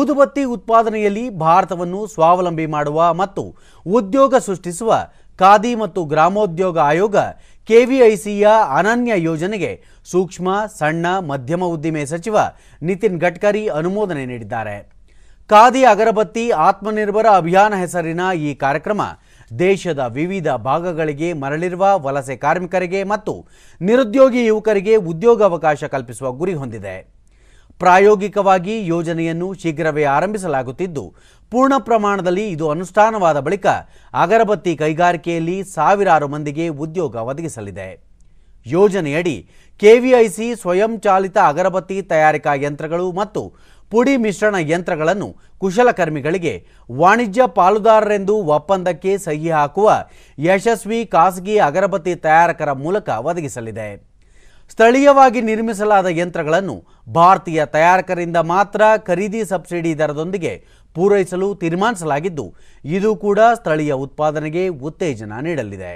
ಊದುಬತ್ತಿ ಉತ್ಪಾದನೆಯಲ್ಲಿ ಭಾರತವನ್ನು ಸ್ವಾವಲಂಬಿ ಮಾಡುವ ಮತ್ತು ಉದ್ಯೋಗ ಸೃಷ್ಟಿಸುವ ಖಾದಿ ಮತ್ತು ಗ್ರಾಮೋದ್ಯೋಗ ಆಯೋಗ ಕೆವಿಐಸಿಯ ಅನನ್ಯ ಯೋಜನೆಗೆ ಸೂಕ್ಷ್ಮ ಸಣ್ಣ ಮಧ್ಯಮ ಉದ್ದಿಮೆ ಸಚಿವ ನಿತಿನ್ ಗಡ್ಕರಿ ಅನುಮೋದನೆ ನೀಡಿದ್ದಾರೆ ಖಾದಿ ಅಗರಬತ್ತಿ ಆತ್ಮನಿರ್ಭರ ಅಭಿಯಾನ ಹೆಸರಿನ ಈ ಕಾರ್ಯಕ್ರಮ ದೇಶದ ವಿವಿಧ ಭಾಗಗಳಿಗೆ ಮರಳಿರುವ ವಲಸೆ ಕಾರ್ಮಿಕರಿಗೆ ಮತ್ತು ನಿರುದ್ಯೋಗಿ ಯುವಕರಿಗೆ ಉದ್ಯೋಗಾವಕಾಶ ಕಲ್ಪಿಸುವ ಗುರಿ ಹೊಂದಿದೆ ಪ್ರಾಯೋಗಿಕವಾಗಿ ಯೋಜನೆಯನ್ನು ಶೀಘ್ರವೇ ಆರಂಭಿಸಲಾಗುತ್ತಿದ್ದು ಪೂರ್ಣ ಪ್ರಮಾಣದಲ್ಲಿ ಇದು ಅನುಷ್ಠಾನವಾದ ಬಳಿಕ ಅಗರಬತ್ತಿ ಕೈಗಾರಿಕೆಯಲ್ಲಿ ಸಾವಿರಾರು ಮಂದಿಗೆ ಉದ್ಯೋಗ ಒದಗಿಸಲಿದೆ ಯೋಜನೆಯಡಿ ಕೆವಿಐಸಿ ಸ್ವಯಂಚಾಲಿತ ಅಗರಬತ್ತಿ ತಯಾರಿಕಾ ಯಂತ್ರಗಳು ಮತ್ತು ಪುಡಿ ಮಿಶ್ರಣ ಯಂತ್ರಗಳನ್ನು ಕುಶಲಕರ್ಮಿಗಳಿಗೆ ವಾಣಿಜ್ಯ ಪಾಲುದಾರರೆಂದು ಒಪ್ಪಂದಕ್ಕೆ ಸಹಿ ಹಾಕುವ ಯಶಸ್ವಿ ಖಾಸಗಿ ಅಗರಬತ್ತಿ ತಯಾರಕರ ಮೂಲಕ ಒದಗಿಸಲಿದೆ ಸ್ಥಳೀಯವಾಗಿ ನಿರ್ಮಿಸಲಾದ ಯಂತ್ರಗಳನ್ನು ಭಾರತೀಯ ತಯಾರಕರಿಂದ ಮಾತ್ರ ಖರೀದಿ ಸಬ್ಸಿಡಿ ದರದೊಂದಿಗೆ ಪೂರೈಸಲು ತೀರ್ಮಾನಿಸಲಾಗಿದ್ದು ಇದು ಕೂಡ ಸ್ಥಳೀಯ ಉತ್ಪಾದನೆಗೆ ಉತ್ತೇಜನ ನೀಡಲಿದೆ